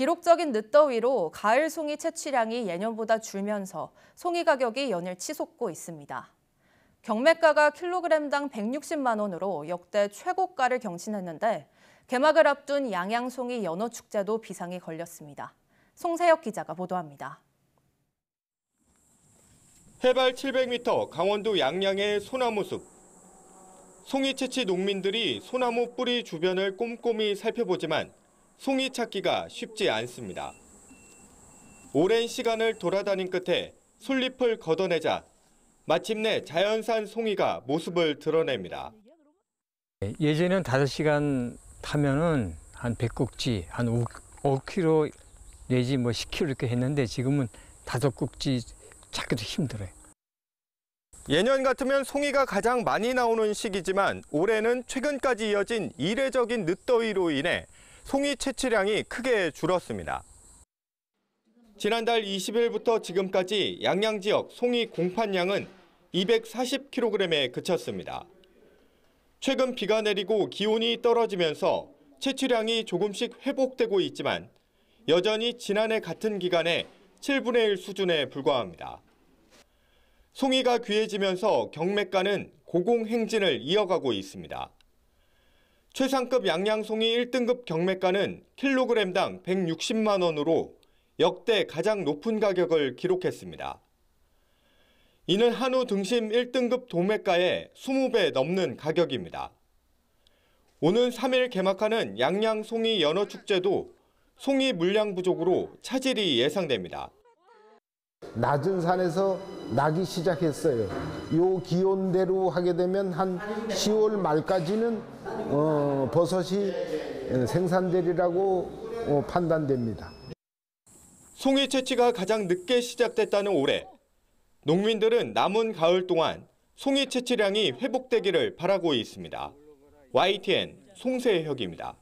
기록적인 늦더위로 가을 송이 채취량이 예년보다 줄면서 송이 가격이 연일 치솟고 있습니다. 경매가가 킬로그램당 160만 원으로 역대 최고가를 경신했는데 개막을 앞둔 양양송이 연어축제도 비상이 걸렸습니다. 송세혁 기자가 보도합니다. 해발 700m 강원도 양양의 소나무숲. 송이 채취 농민들이 소나무 뿌리 주변을 꼼꼼히 살펴보지만 송이 찾기가 쉽지 않습니다. 오랜 시간을 돌아다닌 끝에 솔잎을 걷어내자 마침내 자연산 송이가 모습을 드러냅니다. 예전에는 5시간 타면은 한 100국지, 한 5, k g 내지 뭐 10kg 이렇게 했는데 지금은 5국지 찾기도 힘들어요. 예년 같으면 송이가 가장 많이 나오는 시기지만 올해는 최근까지 이어진 이례적인 늦더위로 인해 송이 채취량이 크게 줄었습니다. 지난달 20일부터 지금까지 양양 지역 송이 공판량은 240kg에 그쳤습니다. 최근 비가 내리고 기온이 떨어지면서 채취량이 조금씩 회복되고 있지만 여전히 지난해 같은 기간에 7분의 1 수준에 불과합니다. 송이가 귀해지면서 경매가는 고공행진을 이어가고 있습니다. 최상급 양양송이 1등급 경매가는 킬로그램당 160만 원으로 역대 가장 높은 가격을 기록했습니다. 이는 한우 등심 1등급 도매가의 20배 넘는 가격입니다. 오는 3일 개막하는 양양 송이 연어 축제도 송이 물량 부족으로 차질이 예상됩니다. 낮은 산에서 나기 시작했어요. 요 기온대로 하게 되면 한 10월 말까지는 어, 버섯이 생산되리라고 어, 판단됩니다. 송이 채취가 가장 늦게 시작됐다는 올해 농민들은 남은 가을 동안 송이 채취량이 회복되기를 바라고 있습니다. YTN 송세혁입니다.